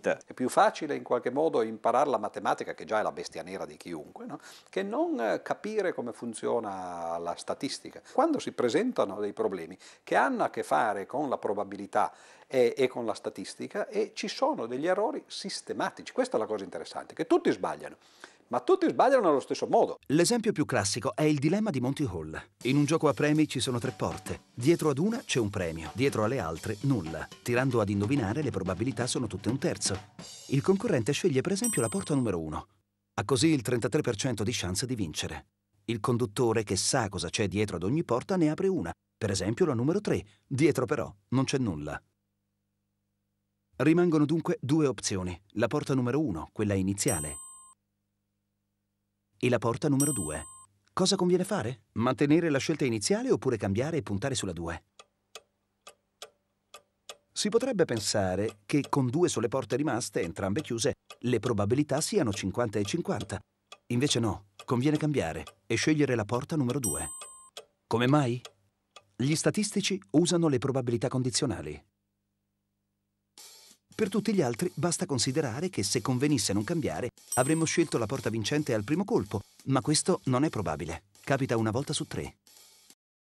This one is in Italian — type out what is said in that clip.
vita. È più facile in qualche modo imparare la matematica, che già è la bestia nera di chiunque, no? che non eh, capire come funziona la statistica. Quando si presentano dei problemi che hanno a che fare con la probabilità e, e con la statistica e ci sono degli errori sistematici, questa è la cosa interessante, che tutti sbagliano ma tutti sbagliano allo stesso modo. L'esempio più classico è il dilemma di Monty Hall. In un gioco a premi ci sono tre porte. Dietro ad una c'è un premio, dietro alle altre nulla. Tirando ad indovinare le probabilità sono tutte un terzo. Il concorrente sceglie per esempio la porta numero 1. Ha così il 33% di chance di vincere. Il conduttore che sa cosa c'è dietro ad ogni porta ne apre una, per esempio la numero 3. Dietro però non c'è nulla. Rimangono dunque due opzioni, la porta numero 1, quella iniziale, e la porta numero 2. Cosa conviene fare? Mantenere la scelta iniziale oppure cambiare e puntare sulla 2? Si potrebbe pensare che con due sole porte rimaste, entrambe chiuse, le probabilità siano 50 e 50. Invece no, conviene cambiare e scegliere la porta numero 2. Come mai? Gli statistici usano le probabilità condizionali. Per tutti gli altri basta considerare che se convenisse non cambiare, avremmo scelto la porta vincente al primo colpo, ma questo non è probabile. Capita una volta su tre.